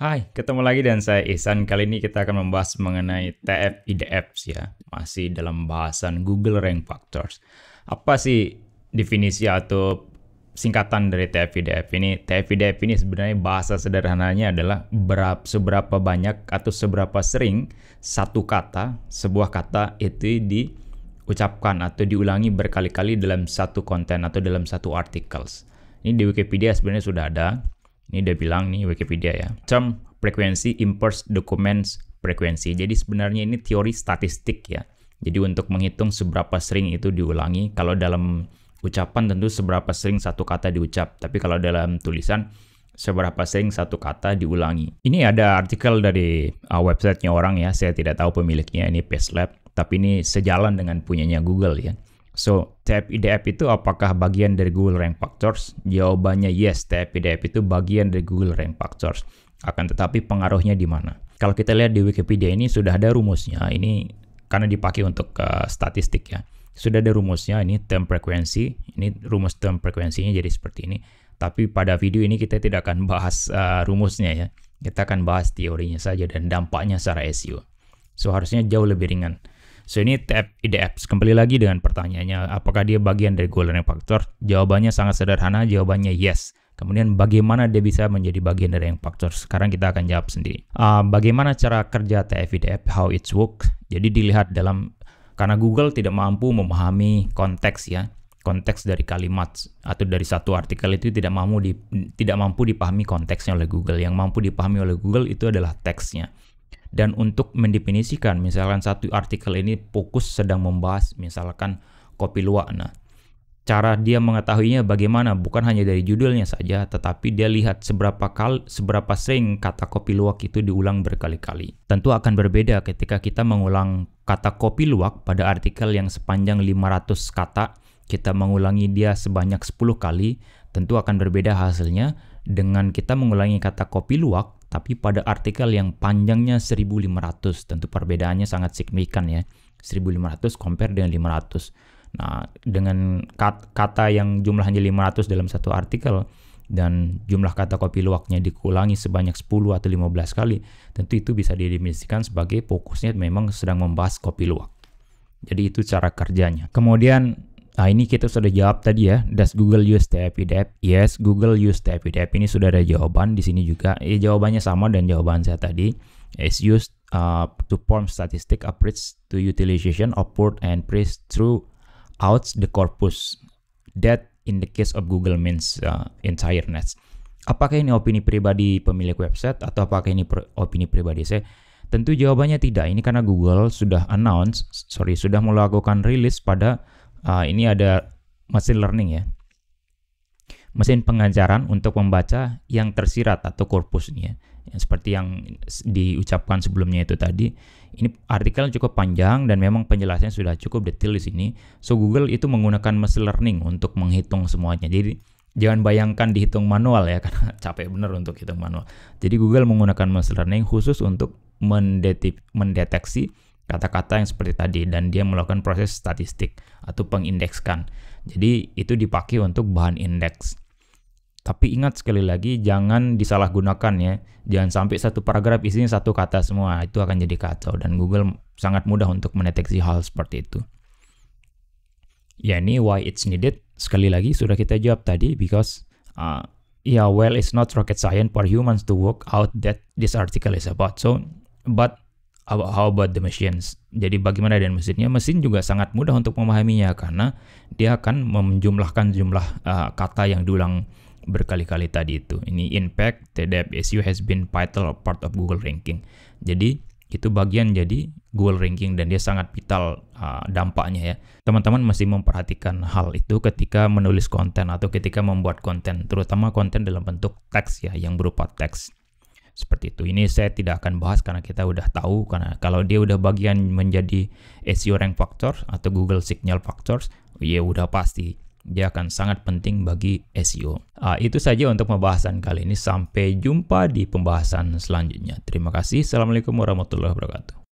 Hai, ketemu lagi dan saya Ihsan. Kali ini kita akan membahas mengenai TF-IDFs ya. Masih dalam bahasan Google Rank Factors. Apa sih definisi atau singkatan dari TF-IDF ini? TF-IDF ini sebenarnya bahasa sederhananya adalah berapa, seberapa banyak atau seberapa sering satu kata, sebuah kata itu diucapkan atau diulangi berkali-kali dalam satu konten atau dalam satu artikel. Ini di Wikipedia sebenarnya sudah ada ini dia bilang nih Wikipedia ya. Term frequency inverse documents frequency. Jadi sebenarnya ini teori statistik ya. Jadi untuk menghitung seberapa sering itu diulangi. Kalau dalam ucapan tentu seberapa sering satu kata diucap. Tapi kalau dalam tulisan seberapa sering satu kata diulangi. Ini ada artikel dari uh, websitenya orang ya, saya tidak tahu pemiliknya, ini PageLab, tapi ini sejalan dengan punyanya Google ya. So, tab idf itu apakah bagian dari Google Rank Factors? Jawabannya yes, tab idf itu bagian dari Google Rank Factors. Akan tetapi pengaruhnya di mana? Kalau kita lihat di Wikipedia ini sudah ada rumusnya, ini karena dipakai untuk uh, statistik ya. Sudah ada rumusnya, ini term frequency. ini rumus term frequency-nya jadi seperti ini. Tapi pada video ini kita tidak akan bahas uh, rumusnya ya. Kita akan bahas teorinya saja dan dampaknya secara SEO. So, harusnya jauh lebih ringan. So ini tab ide apps. Kembali lagi dengan pertanyaannya, apakah dia bagian dari goal factor? Jawabannya sangat sederhana, jawabannya yes. Kemudian bagaimana dia bisa menjadi bagian dari yang faktor? Sekarang kita akan jawab sendiri. Uh, bagaimana cara kerja app, how it works? Jadi dilihat dalam, karena Google tidak mampu memahami konteks ya, konteks dari kalimat atau dari satu artikel itu tidak mampu di, tidak mampu dipahami konteksnya oleh Google. Yang mampu dipahami oleh Google itu adalah teksnya dan untuk mendefinisikan misalkan satu artikel ini fokus sedang membahas misalkan kopi luwak nah cara dia mengetahuinya bagaimana bukan hanya dari judulnya saja tetapi dia lihat seberapa kali, seberapa sering kata kopi luwak itu diulang berkali-kali tentu akan berbeda ketika kita mengulang kata kopi luwak pada artikel yang sepanjang 500 kata kita mengulangi dia sebanyak 10 kali tentu akan berbeda hasilnya dengan kita mengulangi kata kopi luwak tapi pada artikel yang panjangnya 1500 tentu perbedaannya sangat signifikan ya 1500 compare dengan 500 nah dengan kata yang jumlahnya 500 dalam satu artikel dan jumlah kata kopi luwaknya dikulangi sebanyak 10 atau 15 kali tentu itu bisa didefinisikan sebagai fokusnya memang sedang membahas kopi luwak jadi itu cara kerjanya kemudian Nah ini kita sudah jawab tadi ya, does Google use the API Yes, Google use the API Ini sudah ada jawaban di sini juga. Ya, jawabannya sama dan jawaban saya tadi. Is used uh, to form statistic approach to utilization of port and through throughout the corpus. That in the case of Google means uh, entireness. Apakah ini opini pribadi pemilik website atau apakah ini opini pribadi saya? Tentu jawabannya tidak. Ini karena Google sudah announce, sorry, sudah melakukan rilis pada uh, ini ada machine learning ya. Mesin pengajaran untuk membaca yang tersirat atau korpus ini ya. Seperti yang diucapkan sebelumnya itu tadi. Ini artikel cukup panjang dan memang penjelasannya sudah cukup detail di sini. So Google itu menggunakan machine learning untuk menghitung semuanya. Jadi jangan bayangkan dihitung manual ya karena capek bener untuk hitung manual. Jadi Google menggunakan machine learning khusus untuk mendeteksi kata-kata yang seperti tadi dan dia melakukan proses statistik atau pengindekskan. Jadi itu dipakai untuk bahan indeks. Tapi ingat sekali lagi jangan disalahgunakan ya. Jangan sampai satu paragraf isinya satu kata semua. Itu akan jadi kacau dan Google sangat mudah untuk mendeteksi hal seperti itu. Ya ini why it's needed. Sekali lagi sudah kita jawab tadi because uh, ya yeah, well it's not rocket science for humans to work out that this article is about. So but how about the machines? Jadi bagaimana dengan mesinnya? Mesin juga sangat mudah untuk memahaminya karena dia akan menjumlahkan jumlah uh, kata yang diulang berkali-kali tadi itu. Ini impact terhadap SEO has been vital part of Google ranking. Jadi itu bagian jadi Google ranking dan dia sangat vital uh, dampaknya ya. Teman-teman masih memperhatikan hal itu ketika menulis konten atau ketika membuat konten, terutama konten dalam bentuk teks ya yang berupa teks seperti itu. Ini saya tidak akan bahas karena kita udah tahu karena kalau dia udah bagian menjadi SEO rank factor atau Google Signal Factors, ya udah pasti dia akan sangat penting bagi SEO. Uh, ah, itu saja untuk pembahasan kali ini. Sampai jumpa di pembahasan selanjutnya. Terima kasih. Assalamualaikum warahmatullahi wabarakatuh.